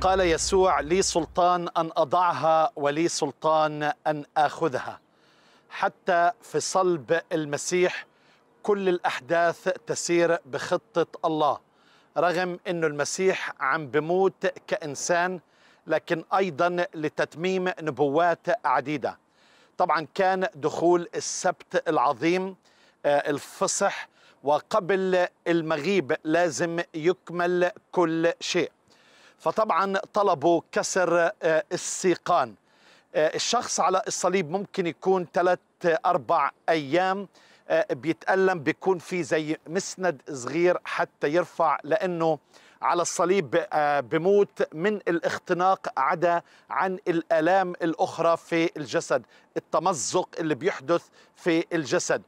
قال يسوع لي سلطان ان اضعها ولي سلطان ان اخذها حتى في صلب المسيح كل الاحداث تسير بخطه الله رغم انه المسيح عم بموت كانسان لكن ايضا لتتميم نبوات عديده طبعا كان دخول السبت العظيم آه، الفصح وقبل المغيب لازم يكمل كل شيء فطبعا طلبوا كسر آه، السيقان آه، الشخص على الصليب ممكن يكون ثلاث آه، أربع أيام بيتألم بيكون في زي مسند صغير حتى يرفع لأنه على الصليب بموت من الاختناق عدا عن الآلام الأخرى في الجسد التمزق اللي بيحدث في الجسد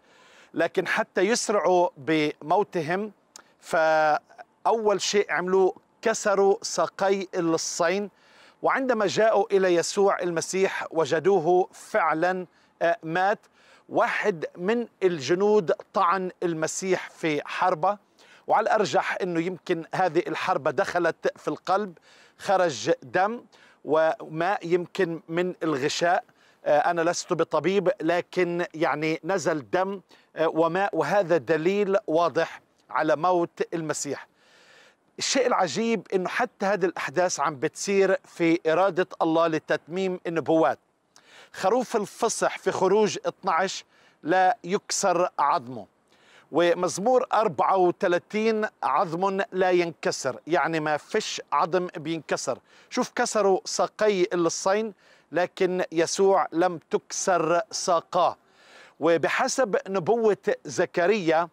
لكن حتى يسرعوا بموتهم فأول شيء عملوه كسروا ساقي اللصين وعندما جاءوا إلى يسوع المسيح وجدوه فعلا آه، مات واحد من الجنود طعن المسيح في حربة وعلى الأرجح أنه يمكن هذه الحربة دخلت في القلب خرج دم وماء يمكن من الغشاء آه، أنا لست بطبيب لكن يعني نزل دم آه، وماء وهذا دليل واضح على موت المسيح الشيء العجيب انه حتى هذه الاحداث عم بتصير في اراده الله لتتميم النبوات خروف الفصح في خروج 12 لا يكسر عظمه ومزمور 34 عظم لا ينكسر يعني ما فيش عظم بينكسر شوف كسروا ساقي الصين لكن يسوع لم تكسر ساقاه وبحسب نبوة زكريا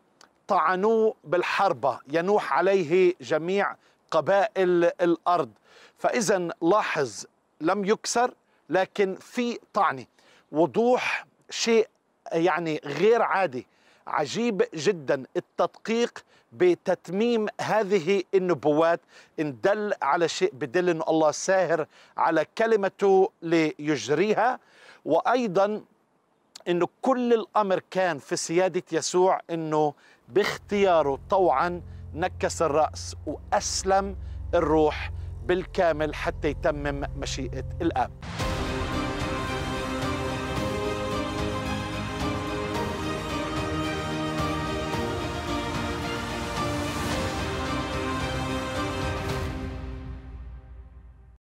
طعنوه بالحربة ينوح عليه جميع قبائل الأرض فإذا لاحظ لم يكسر لكن في طعنة وضوح شيء يعني غير عادي عجيب جدا التدقيق بتتميم هذه النبوات ان دل على شيء بدل ان الله ساهر على كلمته ليجريها وايضا انه كل الامر كان في سياده يسوع انه باختياره طوعا نكس الراس واسلم الروح بالكامل حتى يتمم مشيئه الاب